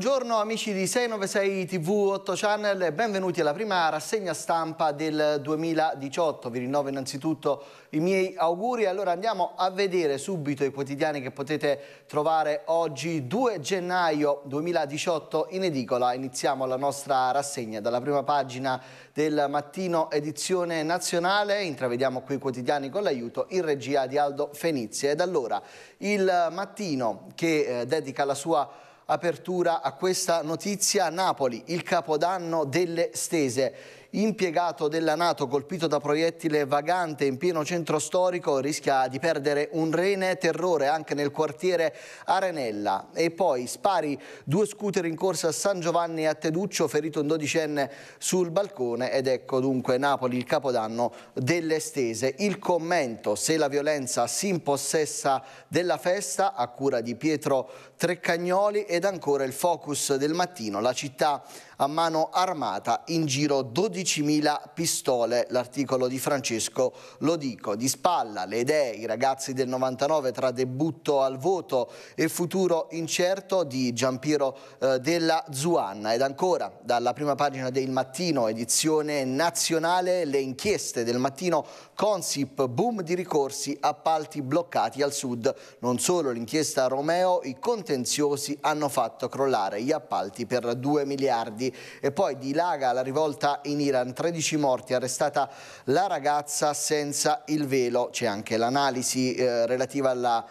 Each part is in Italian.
Buongiorno amici di 696 TV 8 Channel benvenuti alla prima rassegna stampa del 2018. Vi rinnovo innanzitutto i miei auguri. Allora andiamo a vedere subito i quotidiani che potete trovare oggi 2 gennaio 2018 in edicola. Iniziamo la nostra rassegna dalla prima pagina del mattino edizione nazionale. Intravediamo qui i quotidiani con l'aiuto in regia di Aldo Fenizia. Ed allora il mattino che eh, dedica la sua apertura a questa notizia Napoli, il capodanno delle stese impiegato della Nato colpito da proiettile vagante in pieno centro storico rischia di perdere un rene terrore anche nel quartiere Arenella. E poi spari due scooter in corsa a San Giovanni a Teduccio, ferito un dodicenne sul balcone ed ecco dunque Napoli il capodanno delle stese. Il commento se la violenza si impossessa della festa a cura di Pietro Treccagnoli ed ancora il focus del mattino. La città a mano armata in giro 12.000 pistole, l'articolo di Francesco lo dico. Di spalla le idee, i ragazzi del 99 tra debutto al voto e futuro incerto di Giampiero eh, della Zuanna ed ancora dalla prima pagina del Mattino, edizione nazionale, le inchieste del Mattino Consip, boom di ricorsi, appalti bloccati al sud. Non solo l'inchiesta Romeo, i contenziosi hanno fatto crollare gli appalti per 2 miliardi. E poi dilaga la rivolta in Iran, 13 morti, arrestata la ragazza senza il velo. C'è anche l'analisi eh, relativa alla,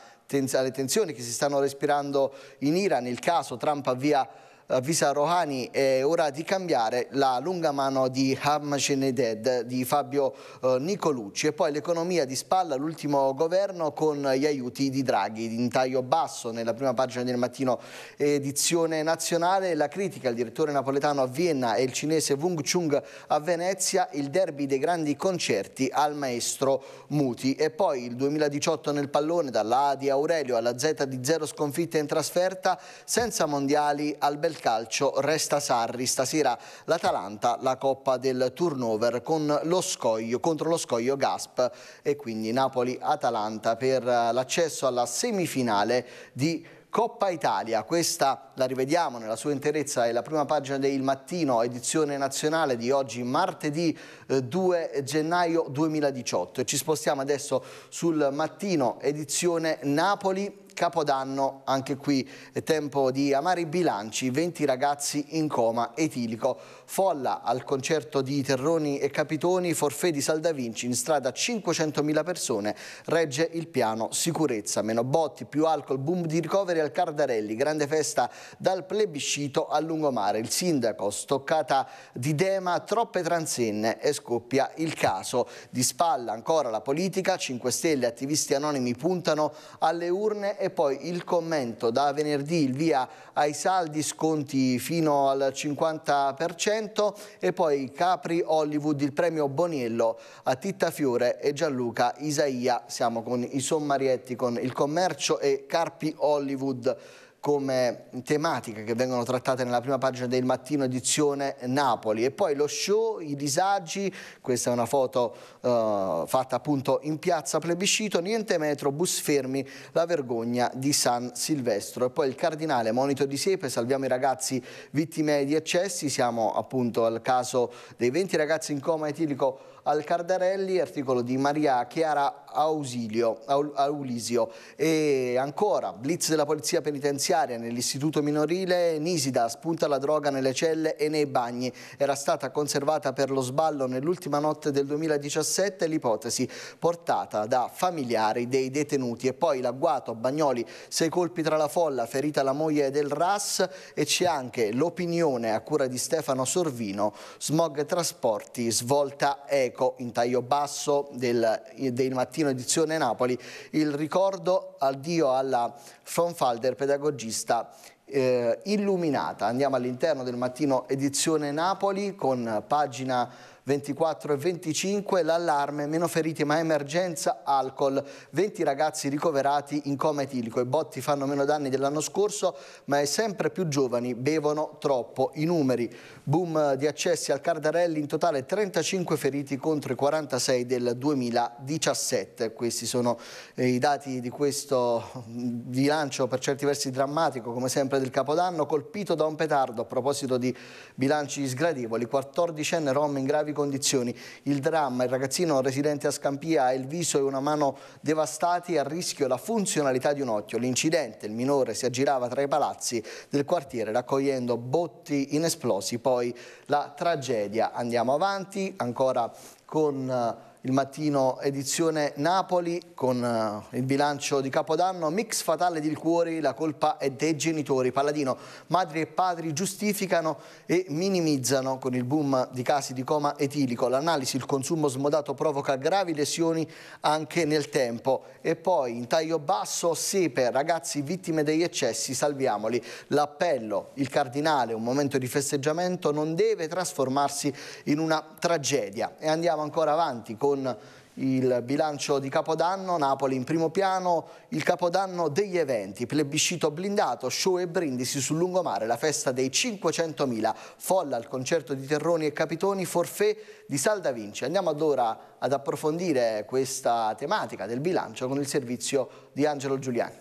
alle tensioni che si stanno respirando in Iran, il caso Trump avvia avvisa Rohani è ora di cambiare la lunga mano di Hamsheneded di Fabio eh, Nicolucci e poi l'economia di spalla l'ultimo governo con gli aiuti di Draghi in taglio basso nella prima pagina del mattino edizione nazionale la critica al direttore napoletano a Vienna e il cinese Wung Chung a Venezia il derby dei grandi concerti al maestro Muti e poi il 2018 nel pallone dalla A di Aurelio alla Z di zero sconfitte in trasferta senza mondiali al Beltrano calcio resta Sarri. Stasera l'Atalanta, la coppa del turnover con lo scoglio, contro lo scoglio Gasp e quindi Napoli-Atalanta per eh, l'accesso alla semifinale di Coppa Italia, questa la rivediamo nella sua interezza, è la prima pagina del Mattino, edizione nazionale di oggi, martedì 2 eh, gennaio 2018. Ci spostiamo adesso sul Mattino, edizione Napoli Capodanno, anche qui è tempo di amare i bilanci, 20 ragazzi in coma etilico, folla al concerto di Terroni e Capitoni, forfè di Saldavinci, in strada 500.000 persone, regge il piano sicurezza, meno botti, più alcol, boom di ricoveri al Cardarelli, grande festa dal plebiscito al lungomare, il sindaco, stoccata di Dema, troppe transenne e scoppia il caso. Di spalla ancora la politica, 5 Stelle, attivisti anonimi puntano alle urne e e poi il commento da venerdì il via ai saldi sconti fino al 50% e poi Capri Hollywood il premio Boniello a Titta Fiore e Gianluca Isaia siamo con i sommarietti con il commercio e Carpi Hollywood come tematiche che vengono trattate nella prima pagina del mattino edizione Napoli e poi lo show, i disagi, questa è una foto eh, fatta appunto in piazza plebiscito, niente metro, bus fermi, la vergogna di San Silvestro e poi il cardinale monito di siepe, salviamo i ragazzi vittime di eccessi, siamo appunto al caso dei 20 ragazzi in coma etilico al Cardarelli, articolo di Maria Chiara Ausilio, Aulisio. E ancora, blitz della polizia penitenziaria nell'istituto minorile, Nisida spunta la droga nelle celle e nei bagni. Era stata conservata per lo sballo nell'ultima notte del 2017 l'ipotesi portata da familiari dei detenuti. E poi l'agguato a Bagnoli, sei colpi tra la folla, ferita la moglie del RAS e c'è anche l'opinione a cura di Stefano Sorvino, smog trasporti, svolta eco. Ecco in taglio basso del, del mattino edizione Napoli il ricordo addio alla Fronfalder pedagogista eh, illuminata. Andiamo all'interno del mattino edizione Napoli con pagina 24 e 25 l'allarme, meno feriti ma emergenza alcol, 20 ragazzi ricoverati in coma etilico, i botti fanno meno danni dell'anno scorso ma è sempre più giovani bevono troppo, i numeri, boom di accessi al Cardarelli, in totale 35 feriti contro i 46 del 2017, questi sono eh, i dati di questo bilancio per certi versi drammatico come sempre del Capodanno, colpito da un petardo a proposito di bilanci sgradevoli, 14enne rom in gravi condizioni. Il dramma, il ragazzino residente a Scampia ha il viso e una mano devastati a rischio la funzionalità di un occhio. L'incidente, il minore si aggirava tra i palazzi del quartiere raccogliendo botti inesplosi, poi la tragedia. Andiamo avanti, ancora con eh, il mattino edizione Napoli con eh, il bilancio di Capodanno, mix fatale di liquori, la colpa è dei genitori. Palladino, madri e padri giustificano e minimizzano con il boom di casi di coma etilico. L'analisi, il consumo smodato provoca gravi lesioni anche nel tempo. E poi in taglio basso, sepe, ragazzi vittime degli eccessi, salviamoli. L'appello, il cardinale, un momento di festeggiamento non deve trasformarsi in una tragedia. E andiamo ancora avanti con con il bilancio di Capodanno, Napoli in primo piano, il Capodanno degli eventi, plebiscito blindato, show e brindisi sul lungomare, la festa dei 500.000, folla al concerto di Terroni e Capitoni, forfè di Salda Vinci. Andiamo allora ad approfondire questa tematica del bilancio con il servizio di Angelo Giuliani.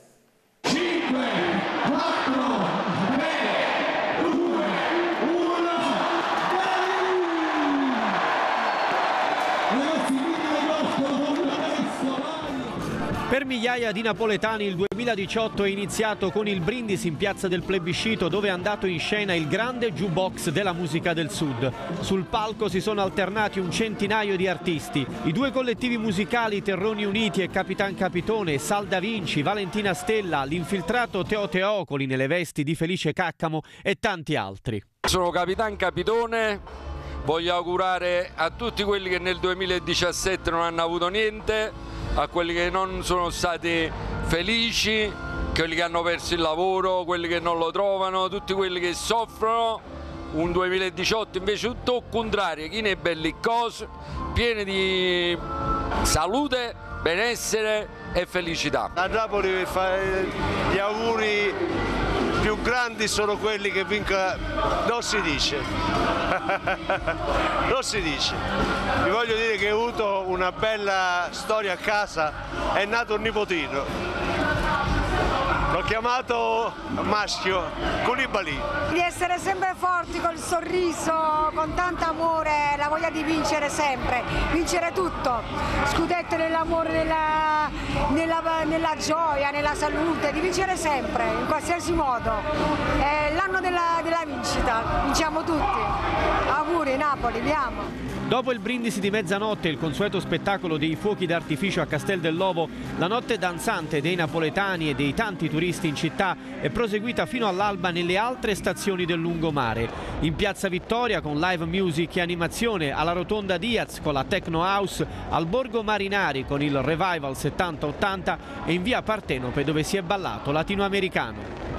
5, 4, Per migliaia di napoletani il 2018 è iniziato con il brindisi in piazza del plebiscito dove è andato in scena il grande jukebox della musica del sud. Sul palco si sono alternati un centinaio di artisti. I due collettivi musicali Terroni Uniti e Capitan Capitone, Sal Da Vinci, Valentina Stella, l'infiltrato Teo Teocoli nelle vesti di Felice Caccamo e tanti altri. Sono Capitan Capitone, voglio augurare a tutti quelli che nel 2017 non hanno avuto niente a quelli che non sono stati felici, quelli che hanno perso il lavoro, quelli che non lo trovano, tutti quelli che soffrono. Un 2018 invece tutto il contrario, chi ne è belli pieno di salute, benessere e felicità. A Napoli gli auguri più grandi sono quelli che vincono, non si dice, non si dice. Vi voglio dire che ho avuto una bella storia a casa, è nato un nipotino, l'ho chiamato maschio, Culibali. Di essere sempre forti, col sorriso, con tanto amore, la voglia di vincere sempre, vincere tutto, scudetto nell'amore, della nella, nella gioia, nella salute, di vincere sempre, in qualsiasi modo. È l'anno della, della vincita, vinciamo tutti. Auguri Napoli, vi amo. Dopo il brindisi di mezzanotte, e il consueto spettacolo dei fuochi d'artificio a Castel dell'Ovo, la notte danzante dei napoletani e dei tanti turisti in città è proseguita fino all'alba nelle altre stazioni del lungomare. In Piazza Vittoria con live music e animazione, alla Rotonda Diaz con la Techno House, al Borgo Marinari con il Revival 70-80 e in via Partenope dove si è ballato latinoamericano.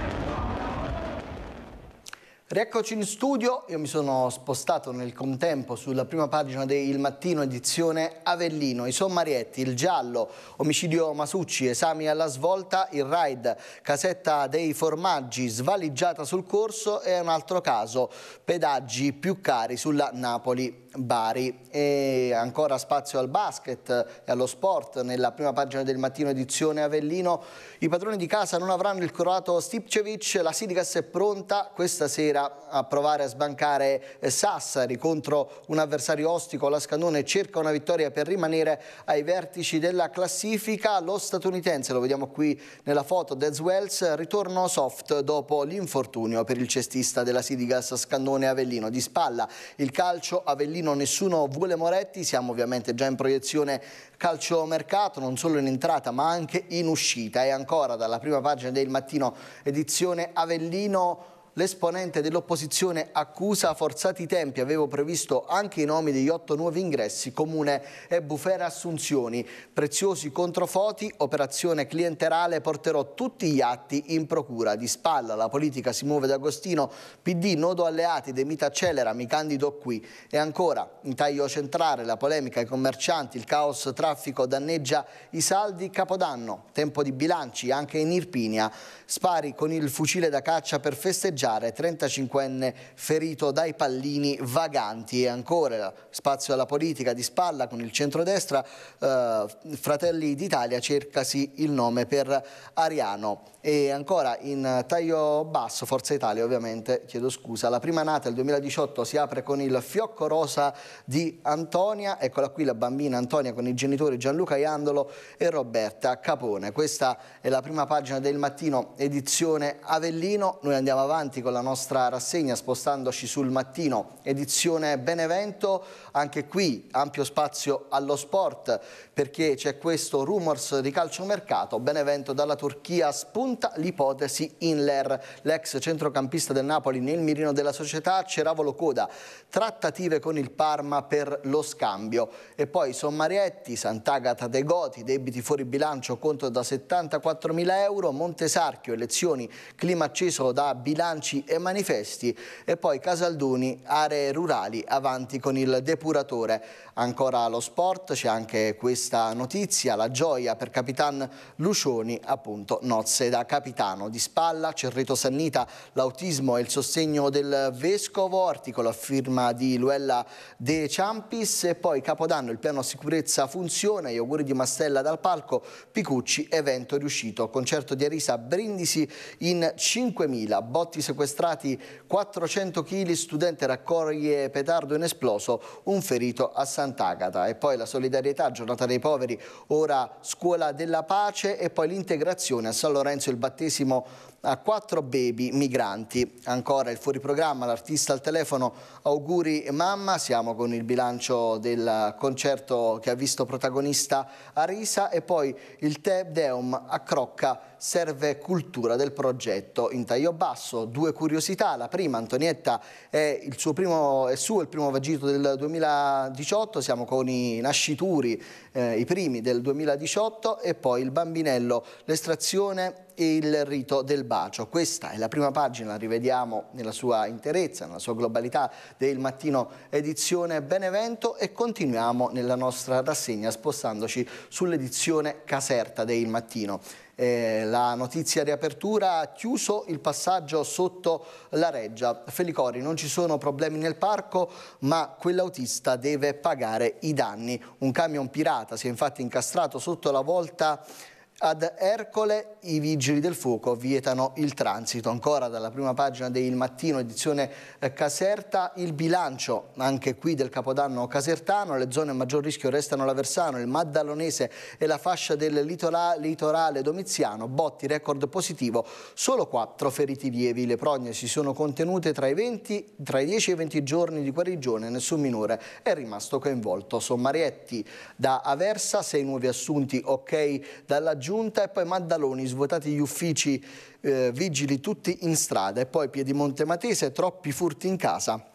Rieccoci in studio, io mi sono spostato nel contempo sulla prima pagina del Mattino edizione Avellino, i sommarietti, il giallo, omicidio Masucci, esami alla svolta, il raid, casetta dei formaggi svaligiata sul corso e un altro caso, pedaggi più cari sulla Napoli. Bari e ancora spazio al basket e allo sport nella prima pagina del mattino edizione Avellino i padroni di casa non avranno il croato Stipcevic la Sidigas è pronta questa sera proverà a provare a sbancare eh, Sassari contro un avversario ostico, la Scanone cerca una vittoria per rimanere ai vertici della classifica, lo statunitense, lo vediamo qui nella foto, Dez Wells, ritorno soft dopo l'infortunio per il cestista della Sidigas Scannone Avellino, di spalla il calcio Avellino nessuno vuole Moretti, siamo ovviamente già in proiezione calcio mercato, non solo in entrata ma anche in uscita e ancora dalla prima pagina del mattino edizione Avellino L'esponente dell'opposizione accusa forzati i tempi, avevo previsto anche i nomi degli otto nuovi ingressi, comune e bufera assunzioni. Preziosi controfoti, operazione clienterale, porterò tutti gli atti in procura. Di spalla la politica si muove d'Agostino, PD, nodo alleati, Demita accelera, mi candido qui. E ancora, in taglio centrale, la polemica, i commercianti, il caos traffico danneggia i saldi Capodanno, tempo di bilanci anche in Irpinia. Spari con il fucile da caccia per festeggiare scorreggiare, 35enne ferito dai pallini vaganti e ancora spazio alla politica di spalla con il centrodestra, eh, Fratelli d'Italia cercasi il nome per Ariano e ancora in taglio basso, Forza Italia ovviamente, chiedo scusa, la prima nata il 2018 si apre con il fiocco rosa di Antonia, eccola qui la bambina Antonia con i genitori Gianluca Iandolo e Roberta Capone, questa è la prima pagina del mattino edizione Avellino, noi andiamo avanti avanti con la nostra rassegna spostandoci sul mattino, edizione Benevento, anche qui ampio spazio allo sport perché c'è questo rumors di calciomercato, Benevento dalla Turchia spunta l'ipotesi Inler, l'ex centrocampista del Napoli nel mirino della società Ceravolo Coda, trattative con il Parma per lo scambio e poi Sommarietti, Sant'Agata De Goti, debiti fuori bilancio conto da 74 mila euro, Montesarchio, elezioni clima acceso da bilancio lanci e manifesti e poi Casalduni, aree rurali, avanti con il depuratore. Ancora lo sport, c'è anche questa notizia, la gioia per Capitan Lucioni, appunto nozze da capitano. Di spalla, Cerrito Sannita, l'autismo e il sostegno del Vescovo, articolo a firma di Luella De Ciampis e poi Capodanno, il piano sicurezza funziona, gli auguri di Mastella dal palco, Picucci, evento riuscito, concerto di Arisa, Brindisi in 5.000, Botti sequestrati 400 kg, studente raccoglie petardo inesploso, un ferito a Sant'Agata. E poi la solidarietà, giornata dei poveri, ora scuola della pace e poi l'integrazione a San Lorenzo il battesimo a quattro baby migranti. Ancora il fuoriprogramma, l'artista al telefono Auguri Mamma, siamo con il bilancio del concerto che ha visto protagonista Arisa e poi il Te Deum a Crocca serve cultura del progetto in taglio basso. Due curiosità, la prima Antonietta è, il suo primo, è suo il primo vagito del 2018, siamo con i nascituri, eh, i primi del 2018 e poi il bambinello, l'estrazione il rito del bacio. Questa è la prima pagina, la rivediamo nella sua interezza, nella sua globalità del mattino edizione Benevento e continuiamo nella nostra rassegna spostandoci sull'edizione Caserta del mattino. Eh, la notizia di apertura ha chiuso il passaggio sotto la reggia. Felicori, non ci sono problemi nel parco, ma quell'autista deve pagare i danni. Un camion pirata si è infatti incastrato sotto la volta ad Ercole i vigili del fuoco vietano il transito. Ancora dalla prima pagina del Mattino, edizione eh, Caserta, il bilancio anche qui del Capodanno casertano. Le zone a maggior rischio restano l'Aversano, il Maddalonese e la fascia del litorale, litorale domiziano. Botti record positivo, solo quattro feriti lievi. Le prognosi sono contenute tra i, 20, tra i 10 e i 20 giorni di guarigione. Nessun minore è rimasto coinvolto. Sommarietti da Aversa, sei nuovi assunti, ok dalla giunta Giunta e poi Maddaloni, svuotati gli uffici eh, vigili tutti in strada e poi Piedimonte Matese, troppi furti in casa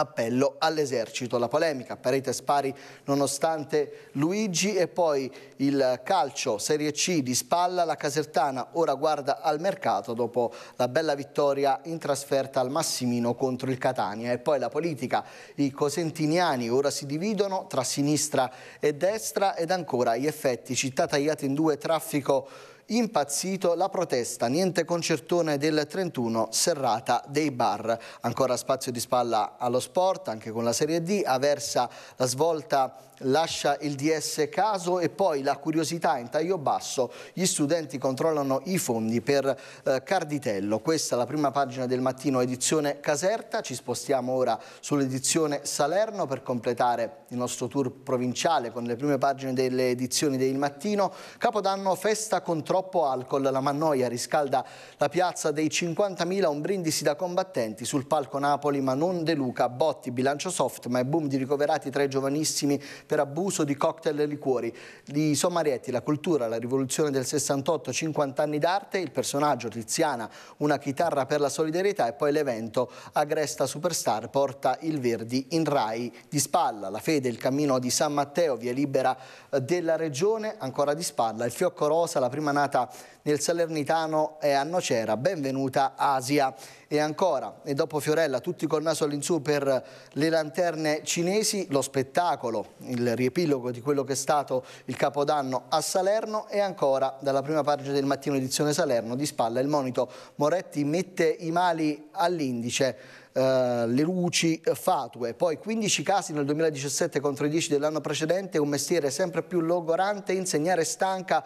appello all'esercito. La polemica, parete spari nonostante Luigi e poi il calcio Serie C di spalla, la Casertana ora guarda al mercato dopo la bella vittoria in trasferta al Massimino contro il Catania e poi la politica, i cosentiniani ora si dividono tra sinistra e destra ed ancora gli effetti, città tagliate in due, traffico Impazzito la protesta, niente concertone del 31, serrata dei bar. Ancora spazio di spalla allo sport, anche con la Serie D, Aversa la svolta lascia il DS caso e poi la curiosità in taglio basso, gli studenti controllano i fondi per eh, Carditello. Questa è la prima pagina del mattino edizione Caserta, ci spostiamo ora sull'edizione Salerno per completare il nostro tour provinciale con le prime pagine delle edizioni del mattino. Capodanno festa controllo troppo alcol, la mannoia riscalda la piazza dei 50.000, un brindisi da combattenti sul palco Napoli, ma non De Luca, botti, bilancio soft, ma è boom di ricoverati tra i giovanissimi per abuso di cocktail e liquori. Di Somarietti, la cultura, la rivoluzione del 68, 50 anni d'arte, il personaggio Tiziana, una chitarra per la solidarietà e poi l'evento Agresta Superstar porta il Verdi in Rai di spalla, la fede, il cammino di San Matteo, via libera eh, della regione, ancora di spalla, il fiocco rosa, la prima nata giornata nel Salernitano e a Nocera. Benvenuta Asia. E ancora, e dopo Fiorella, tutti col naso all'insù per le lanterne cinesi, lo spettacolo, il riepilogo di quello che è stato il capodanno a Salerno e ancora dalla prima pagina del mattino edizione Salerno, di spalla il monito Moretti mette i mali all'indice. Uh, le luci fatue. Poi 15 casi nel 2017 contro i 10 dell'anno precedente, un mestiere sempre più logorante, insegnare stanca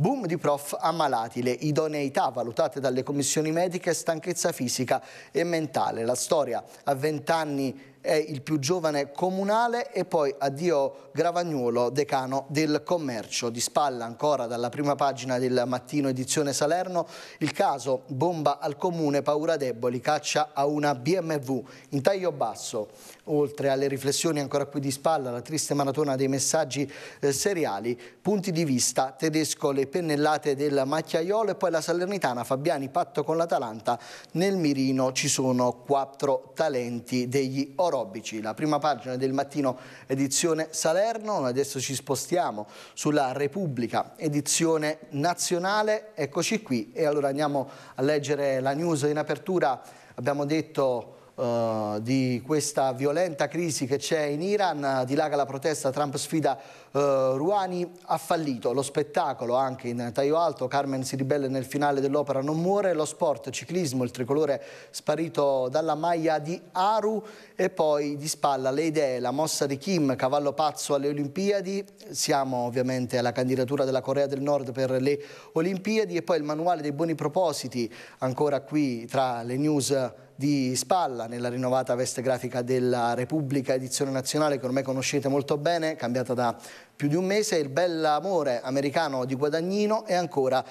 Boom di prof ammalati, le idoneità valutate dalle commissioni mediche, stanchezza fisica e mentale. La storia a vent'anni è il più giovane comunale e poi addio Gravagnuolo, decano del commercio. Di spalla ancora dalla prima pagina del mattino edizione Salerno, il caso bomba al comune, paura deboli, caccia a una BMW in taglio basso. Oltre alle riflessioni ancora qui di spalla, la triste maratona dei messaggi eh, seriali, punti di vista, tedesco le pennellate del macchiaiolo e poi la Salernitana, Fabiani patto con l'Atalanta, nel mirino ci sono quattro talenti degli orari Robbici, la prima pagina del mattino edizione Salerno, adesso ci spostiamo sulla Repubblica edizione nazionale, eccoci qui e allora andiamo a leggere la news in apertura, abbiamo detto eh, di questa violenta crisi che c'è in Iran, dilaga la protesta, Trump sfida uh, Rouhani, ha fallito lo spettacolo anche in taglio alto, Carmen si ribelle nel finale dell'opera Non muore, lo sport, ciclismo, il tricolore sparito dalla maglia di Aru e poi di spalla le idee, la mossa di Kim, cavallo pazzo alle Olimpiadi, siamo ovviamente alla candidatura della Corea del Nord per le Olimpiadi e poi il manuale dei buoni propositi ancora qui tra le news di Spalla nella rinnovata veste grafica della Repubblica Edizione Nazionale che ormai conoscete molto bene, cambiata da più di un mese, il bell'amore americano di Guadagnino e ancora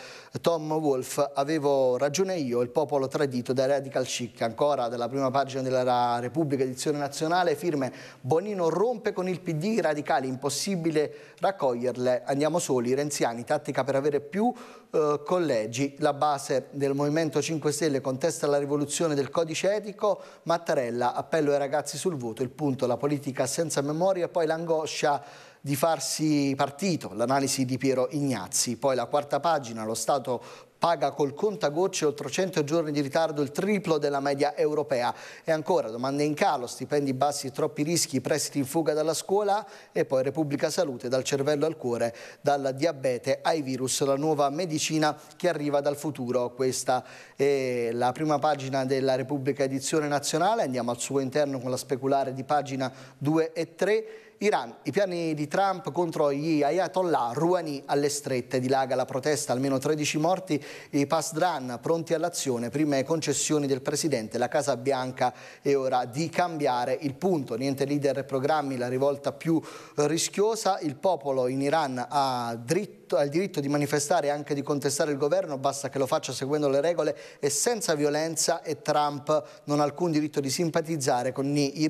Tom Wolf avevo ragione io, il popolo tradito dai Radical Chic, ancora dalla prima pagina della Repubblica edizione nazionale, firme Bonino rompe con il PD, radicali impossibile raccoglierle, andiamo soli, renziani, tattica per avere più eh, collegi, la base del Movimento 5 Stelle contesta la rivoluzione del codice etico, Mattarella, appello ai ragazzi sul voto, il punto, la politica senza memoria, poi l'angoscia di farsi partito, l'analisi di Piero Ignazzi. Poi la quarta pagina, lo Stato paga col contagocce oltre 100 giorni di ritardo il triplo della media europea. E ancora domande in calo, stipendi bassi, troppi rischi, prestiti in fuga dalla scuola e poi Repubblica Salute dal cervello al cuore, dal diabete ai virus, la nuova medicina che arriva dal futuro. Questa è la prima pagina della Repubblica Edizione Nazionale, andiamo al suo interno con la speculare di pagina 2 e 3 Iran, i piani di Trump contro gli Ayatollah, Rouhani alle strette, dilaga la protesta, almeno 13 morti, i Pasdran pronti all'azione, prime concessioni del Presidente, la Casa Bianca è ora di cambiare il punto, niente leader e programmi, la rivolta più rischiosa, il popolo in Iran ha dritto diritto, ha il diritto di manifestare e anche di contestare il governo, basta che lo faccia seguendo le regole e senza violenza e Trump non ha alcun diritto di simpatizzare con gli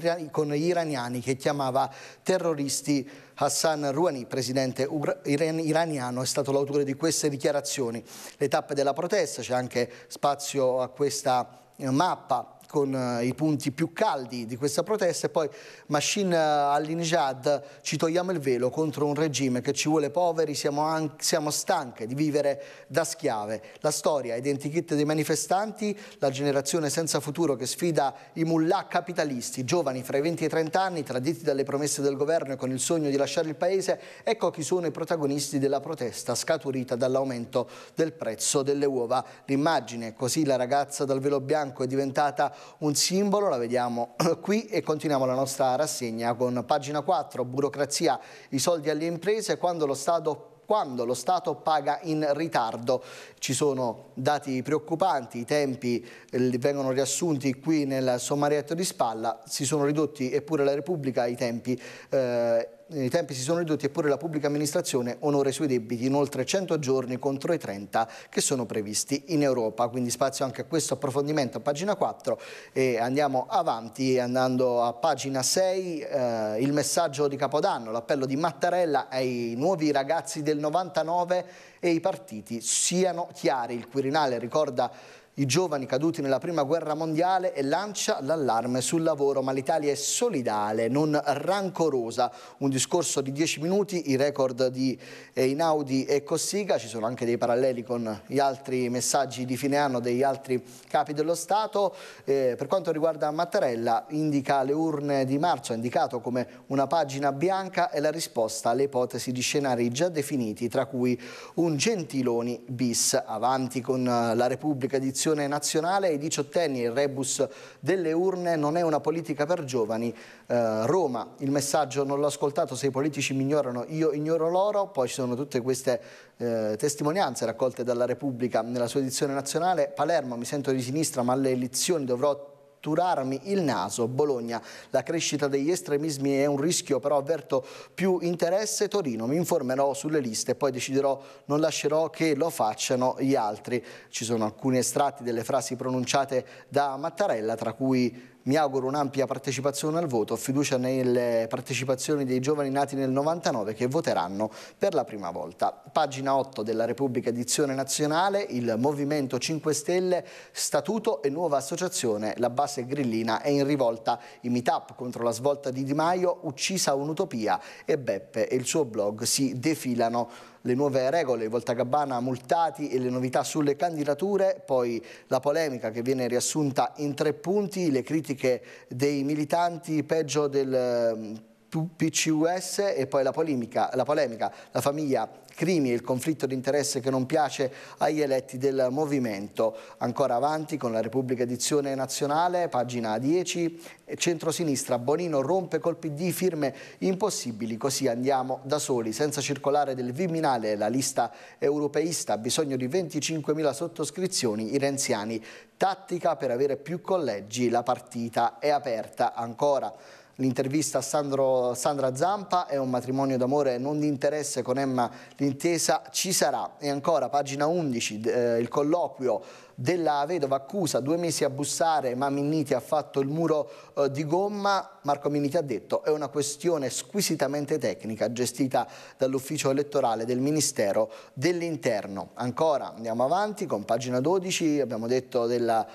iraniani che chiamava terroristi Hassan Rouhani, presidente iraniano, è stato l'autore di queste dichiarazioni. Le tappe della protesta, c'è anche spazio a questa eh, mappa con eh, i punti più caldi di questa protesta e poi Machine eh, al ninjad ci togliamo il velo contro un regime che ci vuole poveri, siamo, siamo stanche di vivere da schiave. La storia, identikit dei manifestanti, la generazione senza futuro che sfida i mullah capitalisti, giovani fra i 20 e i 30 anni, traditi dalle promesse del governo e con il sogno di lasciare il paese, ecco chi sono i protagonisti della protesta scaturita dall'aumento del prezzo delle uova. L'immagine, così la ragazza dal velo bianco è diventata un simbolo, la vediamo qui e continuiamo la nostra rassegna con pagina 4, burocrazia, i soldi alle imprese quando lo Stato quando lo Stato paga in ritardo. Ci sono dati preoccupanti, i tempi eh, vengono riassunti qui nel sommarietto di spalla, si sono ridotti eppure la Repubblica i tempi eh, i tempi si sono ridotti eppure la pubblica amministrazione onora i suoi debiti in oltre 100 giorni contro i 30 che sono previsti in Europa. Quindi spazio anche a questo approfondimento a pagina 4 e andiamo avanti andando a pagina 6 eh, il messaggio di Capodanno, l'appello di Mattarella ai nuovi ragazzi del 99 e i partiti siano chiari. Il Quirinale ricorda i giovani caduti nella prima guerra mondiale e lancia l'allarme sul lavoro, ma l'Italia è solidale, non rancorosa. Un discorso di 10 minuti, i record di Einaudi e Cossiga, ci sono anche dei paralleli con gli altri messaggi di fine anno degli altri capi dello Stato. Eh, per quanto riguarda Mattarella, indica le urne di marzo, ha indicato come una pagina bianca e la risposta alle ipotesi di scenari già definiti, tra cui un Gentiloni bis, avanti con la Repubblica edizione Azione Nazionale ai diciottenni il rebus delle urne non è una politica per giovani. Eh, Roma, il messaggio non l'ho ascoltato, se i politici mi ignorano io ignoro loro, poi ci sono tutte queste eh, testimonianze raccolte dalla Repubblica nella sua edizione nazionale. Palermo, mi sento di sinistra ma alle elezioni dovrò turarmi il naso. Bologna, la crescita degli estremismi è un rischio, però avverto più interesse. Torino, mi informerò sulle liste, poi deciderò, non lascerò che lo facciano gli altri. Ci sono alcuni estratti delle frasi pronunciate da Mattarella, tra cui mi auguro un'ampia partecipazione al voto, fiducia nelle partecipazioni dei giovani nati nel 99 che voteranno per la prima volta. Pagina 8 della Repubblica Edizione Nazionale, il Movimento 5 Stelle, statuto e nuova associazione, la base grillina è in rivolta, i meetup contro la svolta di Di Maio, uccisa un'utopia e Beppe e il suo blog si defilano le nuove regole, Volta Voltagabbana multati e le novità sulle candidature, poi la polemica che viene riassunta in tre punti, le critiche dei militanti, peggio del mm, PCUS e poi la polemica, la, polemica, la famiglia crimini e il conflitto di interesse che non piace agli eletti del movimento. Ancora avanti con la Repubblica Edizione Nazionale, pagina 10, centrosinistra Bonino rompe col PD firme impossibili, così andiamo da soli, senza circolare del Viminale, la lista europeista ha bisogno di 25.000 sottoscrizioni, i renziani tattica per avere più collegi, la partita è aperta ancora. L'intervista a Sandro, Sandra Zampa è un matrimonio d'amore non di interesse con Emma, l'intesa ci sarà. E ancora, pagina 11, eh, il colloquio della vedova accusa, due mesi a bussare, ma Minniti ha fatto il muro eh, di gomma. Marco Minniti ha detto è una questione squisitamente tecnica gestita dall'ufficio elettorale del Ministero dell'Interno. Ancora, andiamo avanti con pagina 12, abbiamo detto della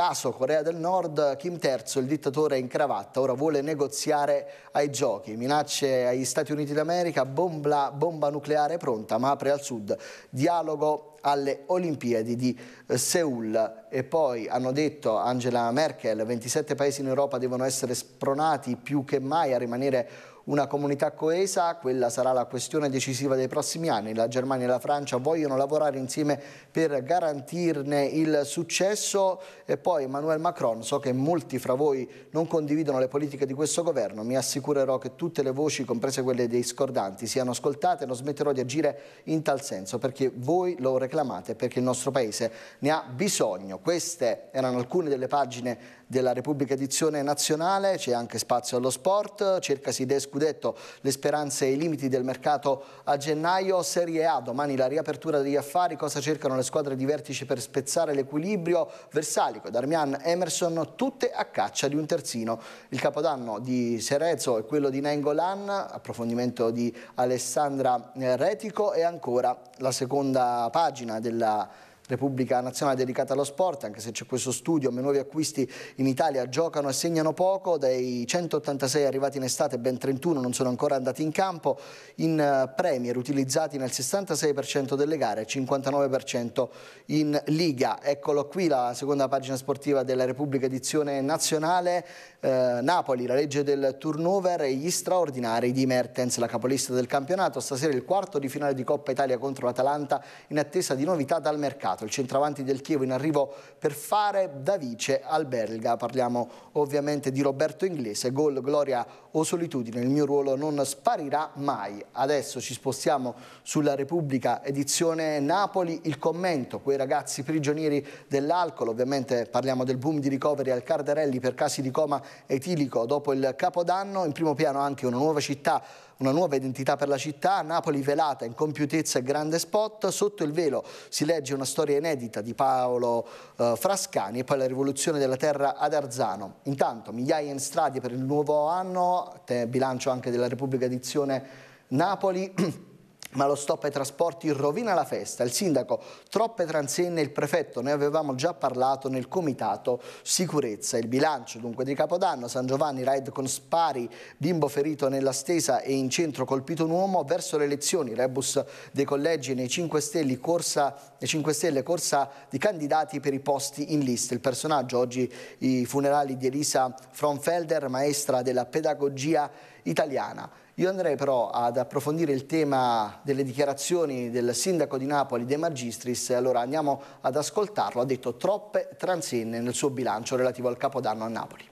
Caso Corea del Nord, Kim III, il dittatore in cravatta, ora vuole negoziare ai giochi. Minacce agli Stati Uniti d'America, bomba, bomba nucleare pronta, ma apre al sud. Dialogo alle Olimpiadi di eh, Seoul. E poi hanno detto Angela Merkel, 27 paesi in Europa devono essere spronati più che mai a rimanere una comunità coesa, quella sarà la questione decisiva dei prossimi anni. La Germania e la Francia vogliono lavorare insieme per garantirne il successo e poi Emmanuel Macron, so che molti fra voi non condividono le politiche di questo governo, mi assicurerò che tutte le voci, comprese quelle dei scordanti, siano ascoltate e non smetterò di agire in tal senso perché voi lo reclamate, perché il nostro Paese ne ha bisogno. Queste erano alcune delle pagine della Repubblica Edizione Nazionale, c'è anche spazio allo sport, cercasi Desco scudetto, le speranze e i limiti del mercato a gennaio, Serie A, domani la riapertura degli affari, cosa cercano le squadre di vertice per spezzare l'equilibrio, Versalico, Darmian, Emerson, tutte a caccia di un terzino. Il capodanno di Serezzo e quello di Nengolan, approfondimento di Alessandra Retico e ancora la seconda pagina della Repubblica Nazionale dedicata allo sport, anche se c'è questo studio, i nuovi acquisti in Italia giocano e segnano poco, dai 186 arrivati in estate ben 31 non sono ancora andati in campo, in eh, Premier utilizzati nel 66% delle gare, 59% in Liga. Eccolo qui la seconda pagina sportiva della Repubblica edizione nazionale, eh, Napoli, la legge del turnover e gli straordinari di Mertens, la capolista del campionato, stasera il quarto di finale di Coppa Italia contro l'Atalanta in attesa di novità dal mercato centrocampionato. Il centravanti del Chievo in arrivo per fare da vice al belga. Parliamo ovviamente di Roberto Inglese, gol, gloria o solitudine. Il mio ruolo non sparirà mai. Adesso ci spostiamo sulla Repubblica edizione Napoli. Il commento, quei ragazzi prigionieri dell'alcol. Ovviamente parliamo del boom di ricoveri al Cardarelli per casi di coma etilico dopo il Capodanno. In primo piano anche una nuova città una nuova identità per la città, Napoli velata, incompiutezza e grande spot, sotto il velo si legge una storia storia inedita di Paolo eh, Frascani e poi la rivoluzione della terra ad Arzano. Intanto migliaia in strade per il nuovo anno, bilancio anche della Repubblica Edizione Napoli. ma lo stop ai trasporti rovina la festa. Il sindaco, troppe transenne il prefetto, ne avevamo già parlato nel comitato sicurezza. Il bilancio dunque di Capodanno, San Giovanni, raid con spari, bimbo ferito nella stesa e in centro colpito un uomo, verso le elezioni, rebus dei collegi nei 5 Stelle, corsa, 5 Stelle, corsa di candidati per i posti in lista. Il personaggio oggi i funerali di Elisa Fronfelder, maestra della pedagogia italiana. Io andrei però ad approfondire il tema delle dichiarazioni del sindaco di Napoli De Magistris, allora andiamo ad ascoltarlo, ha detto troppe transenne nel suo bilancio relativo al Capodanno a Napoli.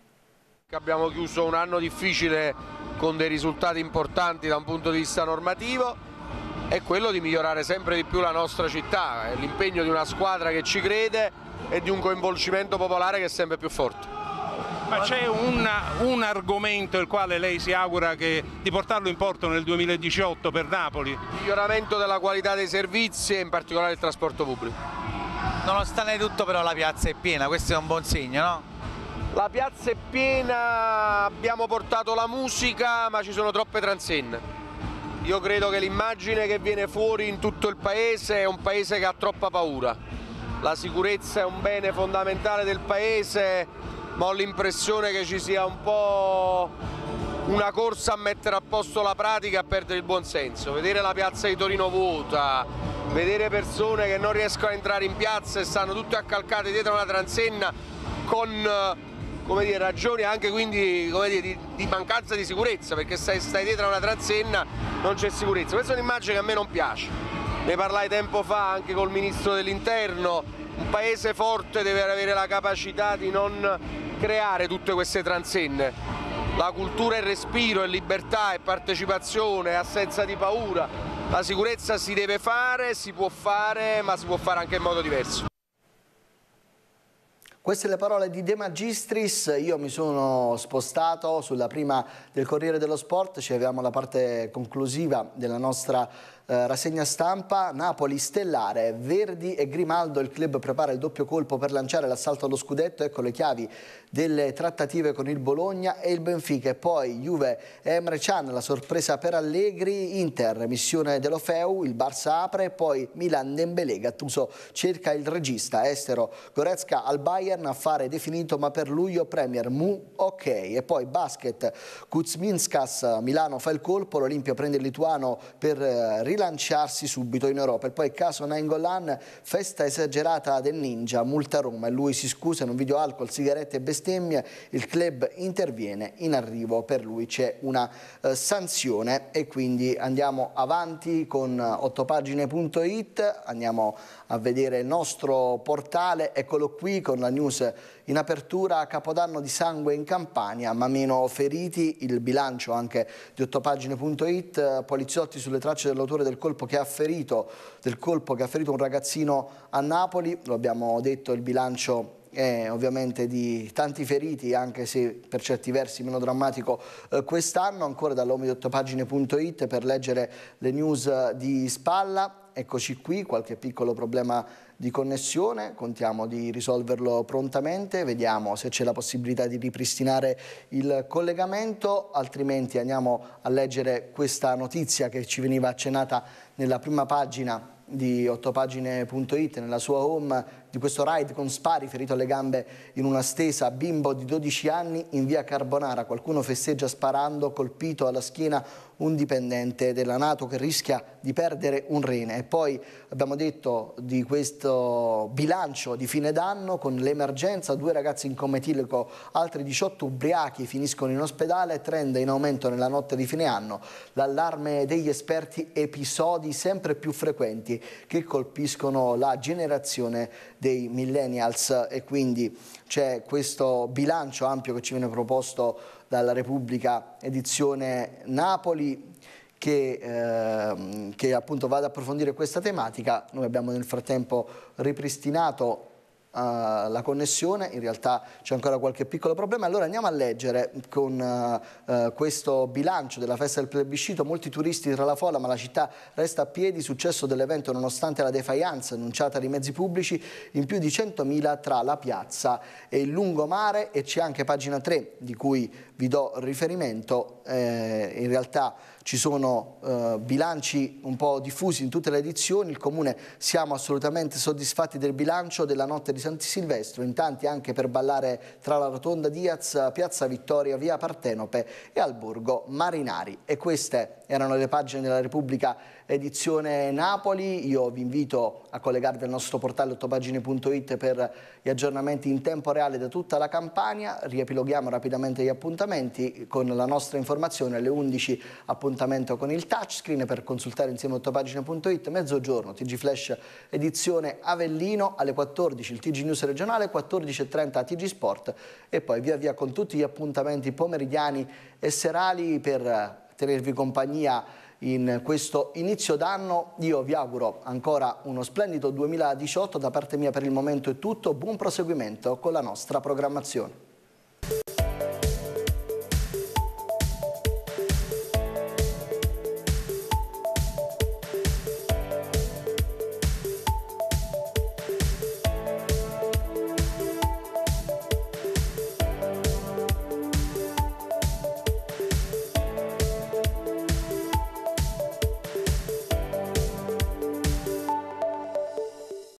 Abbiamo chiuso un anno difficile con dei risultati importanti da un punto di vista normativo e quello di migliorare sempre di più la nostra città, eh, l'impegno di una squadra che ci crede e di un coinvolgimento popolare che è sempre più forte. Ma c'è un, un, argomento il quale lei si augura che, di portarlo in porto nel 2018 per Napoli? Miglioramento della qualità dei servizi e in particolare il trasporto pubblico. Nonostante tutto però la piazza è piena, questo è un buon segno, no? La piazza è piena, abbiamo portato la musica ma ci sono troppe transenne. Io credo che l'immagine che viene fuori in tutto il paese è un paese che ha troppa paura. La sicurezza è un bene fondamentale del paese ma ho l'impressione che ci sia un po' una corsa a mettere a posto la pratica e a perdere il buon senso. Vedere la piazza di Torino vuota, vedere persone che non riescono a entrare in piazza e stanno tutte accalcate dietro una transenna con eh, dire, ragioni anche quindi, dire, di, di, mancanza di sicurezza, perché se stai dietro a una transenna non c'è sicurezza. Questa è un'immagine che a me non piace. Ne parlai tempo fa anche col ministro dell'interno, un paese forte deve avere la capacità di non creare tutte queste transenne. La cultura è respiro, è libertà, è partecipazione, è assenza di paura. La sicurezza si deve fare, si può fare, ma si può fare anche in modo diverso. Queste le parole di De Magistris, io mi sono spostato sulla prima del Corriere dello Sport, ci avevamo la parte conclusiva della nostra eh, rassegna stampa, Napoli stellare, Verdi e Grimaldo, il club prepara il doppio colpo per lanciare l'assalto allo scudetto, ecco le chiavi delle trattative con il Bologna e il Benfica e poi Juve Emre Can, la sorpresa per Allegri, Inter, missione dello Feu il Barça apre e poi Milan Dembele, Gattuso cerca il regista estero Goretzka al Bayern affare definito ma per luglio Premier Mu ok e poi basket Kuzminskas Milano fa il colpo, l'Olimpia prende il lituano per eh, rilanciarsi subito in Europa e poi caso Nainggolan festa esagerata del ninja, multa Roma e lui si scusa in un video alcol, sigarette e bestemmie bestemmia, il club interviene in arrivo, per lui c'è una eh, sanzione e quindi andiamo avanti con eh, ottopagine.it, andiamo a vedere il nostro portale, eccolo qui con la news in apertura, Capodanno di sangue in Campania, ma meno feriti, il bilancio anche di ottopagine.it, poliziotti sulle tracce dell'autore del colpo che ha ferito, del colpo che ha ferito un ragazzino a Napoli, lo abbiamo detto il bilancio eh, ovviamente di tanti feriti, anche se per certi versi meno drammatico eh, quest'anno, ancora dall'omidiottopagine.it per leggere le news eh, di Spalla eccoci qui, qualche piccolo problema di connessione, contiamo di risolverlo prontamente, vediamo se c'è la possibilità di ripristinare il collegamento, altrimenti andiamo a leggere questa notizia che ci veniva accennata nella prima pagina di ottopagine.it nella sua home di questo ride con Spari ferito alle gambe in una stesa, bimbo di 12 anni in via Carbonara, qualcuno festeggia sparando, colpito alla schiena un dipendente della Nato che rischia di perdere un rene. E poi abbiamo detto di questo bilancio di fine d'anno con l'emergenza, due ragazzi in cometilico, altri 18 ubriachi finiscono in ospedale, trend in aumento nella notte di fine anno, l'allarme degli esperti, episodi sempre più frequenti che colpiscono la generazione dei millennials e quindi c'è questo bilancio ampio che ci viene proposto dalla Repubblica edizione Napoli che, eh, che, appunto va ad approfondire questa tematica. Noi abbiamo nel frattempo ripristinato Uh, la connessione, in realtà c'è ancora qualche piccolo problema, allora andiamo a leggere con uh, uh, questo bilancio della festa del plebiscito, molti turisti tra la folla ma la città resta a piedi, successo dell'evento nonostante la defaianza annunciata dai mezzi pubblici in più di 100.000 tra la piazza e il lungomare e c'è anche pagina 3 di cui vi do riferimento, eh, in realtà ci sono eh, bilanci un po' diffusi in tutte le edizioni, il Comune siamo assolutamente soddisfatti del bilancio della notte di Santisilvestro, in tanti anche per ballare tra la Rotonda Diaz, Piazza Vittoria, Via Partenope e al Borgo Marinari. E queste erano le pagine della Repubblica edizione Napoli. Io vi invito a collegarvi al nostro portale ottopagine.it per gli aggiornamenti in tempo reale da tutta la campagna. Riepiloghiamo rapidamente gli appuntamenti con la nostra informazione alle 11 appuntamento con il touchscreen per consultare insieme ottopagine.it mezzogiorno TG Flash edizione Avellino alle 14 il TG News regionale 14.30 a TG Sport e poi via via con tutti gli appuntamenti pomeridiani e serali per tenervi compagnia in questo inizio d'anno. Io vi auguro ancora uno splendido 2018, da parte mia per il momento è tutto, buon proseguimento con la nostra programmazione.